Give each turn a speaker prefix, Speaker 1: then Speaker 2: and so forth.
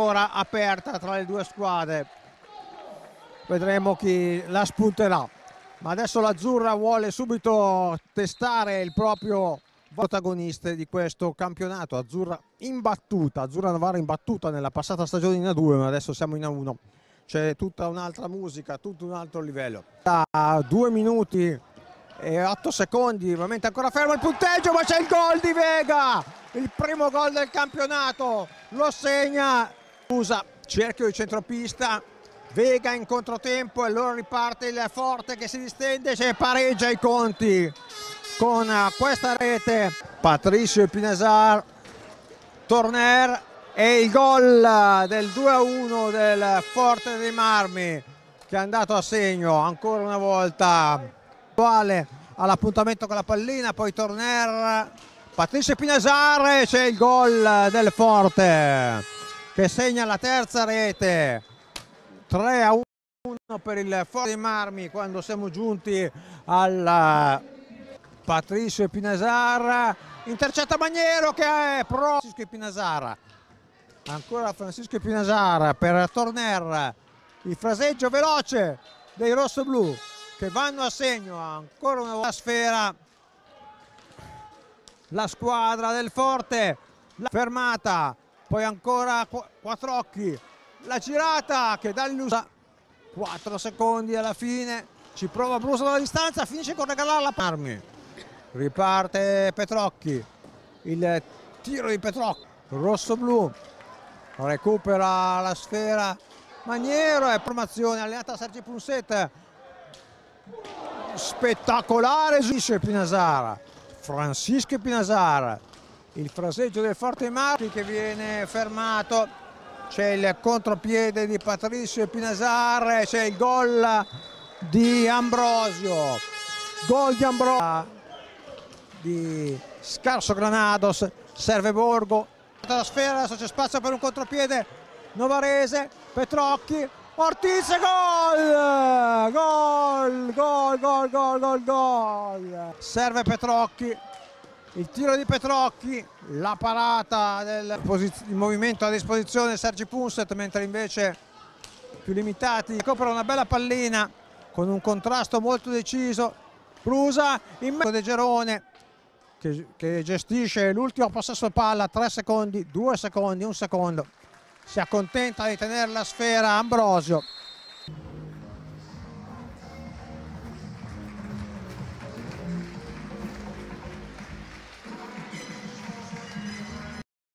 Speaker 1: ora aperta tra le due squadre vedremo chi la spunterà ma adesso l'azzurra vuole subito testare il proprio protagonista di questo campionato azzurra imbattuta azzurra Novara imbattuta nella passata stagione in A2 ma adesso siamo in A1 c'è tutta un'altra musica tutto un altro livello da due minuti e 8 secondi ovviamente ancora fermo il punteggio ma c'è il gol di Vega il primo gol del campionato lo segna Usa cerchio di centropista, Vega in controtempo e allora riparte il forte che si distende e pareggia i conti con eh, questa rete Patricio Pinesar, Torner e il gol eh, del 2-1 del Forte dei Marmi che è andato a segno ancora una volta uguale all'appuntamento con la pallina poi Torner Patricio Pinesar e c'è il gol eh, del Forte che segna la terza rete 3 a 1 per il Forza dei Marmi quando siamo giunti alla eh, Patricio Pinasar intercetta Magnero che è pro Francisco Pinasar ancora Francisco Pinasar per Torner il fraseggio veloce dei rossoblù che vanno a segno ancora una volta sfera la squadra del Forte la fermata poi ancora quattro occhi la girata che dà l'usa 4 secondi alla fine ci prova Brusa dalla distanza finisce con regalarla Parmi riparte Petrocchi il tiro di Petrocchi rosso-blu recupera la sfera Maniero e promozione alleata da Sergi Punset spettacolare Pinasara Francisco Pinasara il fraseggio del Forte Marti che viene fermato, c'è il contropiede di Patricio Pinazar, c'è il gol di Ambrosio, gol di Ambrosio di Scarso Granados, serve Borgo, la sfera, adesso c'è spazio per un contropiede, Novarese, Petrocchi, Ortiz, gol! Gol, gol, gol, gol, gol, gol! Serve Petrocchi, il tiro di Petrocchi, la parata del movimento a disposizione Sergi Punset, mentre invece più limitati copre una bella pallina con un contrasto molto deciso. Prusa in mezzo De Gerone che, che gestisce l'ultimo possesso palla, 3 secondi, 2 secondi, 1 secondo. Si accontenta di tenere la sfera Ambrosio.